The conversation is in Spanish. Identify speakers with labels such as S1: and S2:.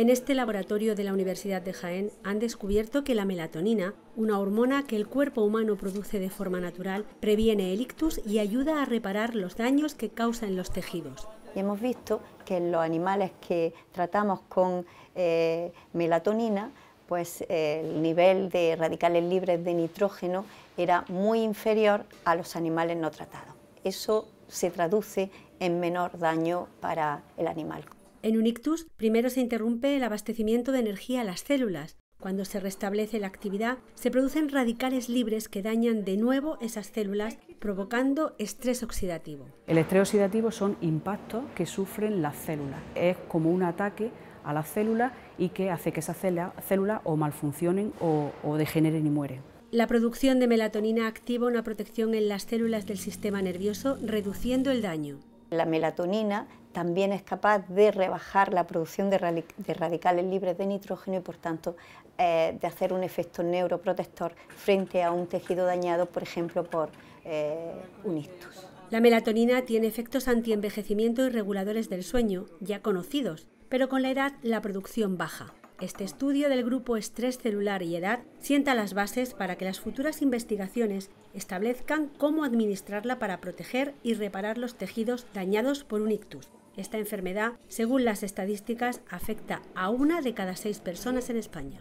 S1: En este laboratorio de la Universidad de Jaén han descubierto que la melatonina, una hormona que el cuerpo humano produce de forma natural, previene el ictus y ayuda a reparar los daños que causan los tejidos.
S2: hemos visto que en los animales que tratamos con eh, melatonina, pues eh, el nivel de radicales libres de nitrógeno era muy inferior a los animales no tratados. Eso se traduce en menor daño para el animal. En un ictus,
S1: primero se interrumpe el abastecimiento de energía a las células. Cuando se restablece la actividad, se producen radicales libres que dañan de nuevo esas células, provocando estrés oxidativo.
S3: El estrés oxidativo son impactos que sufren las células. Es como un ataque a las células y que hace que esas célula o malfuncionen o, o degeneren y mueren.
S1: La producción de melatonina activa una protección en las células del sistema nervioso,
S2: reduciendo el daño. La melatonina también es capaz de rebajar la producción de, radicales libres de nitrógeno y por tanto eh, de hacer un efecto neuroprotector frente a un tejido dañado, por ejemplo, por eh, un ictus. La
S1: melatonina tiene efectos antienvejecimiento y reguladores del sueño, ya conocidos, pero con la edad la producción baja. Este estudio del grupo estrés celular y edad sienta las bases para que las futuras investigaciones establezcan cómo administrarla para proteger y reparar los tejidos dañados por un ictus. Esta enfermedad, según las estadísticas,
S3: afecta a una de cada seis personas en España.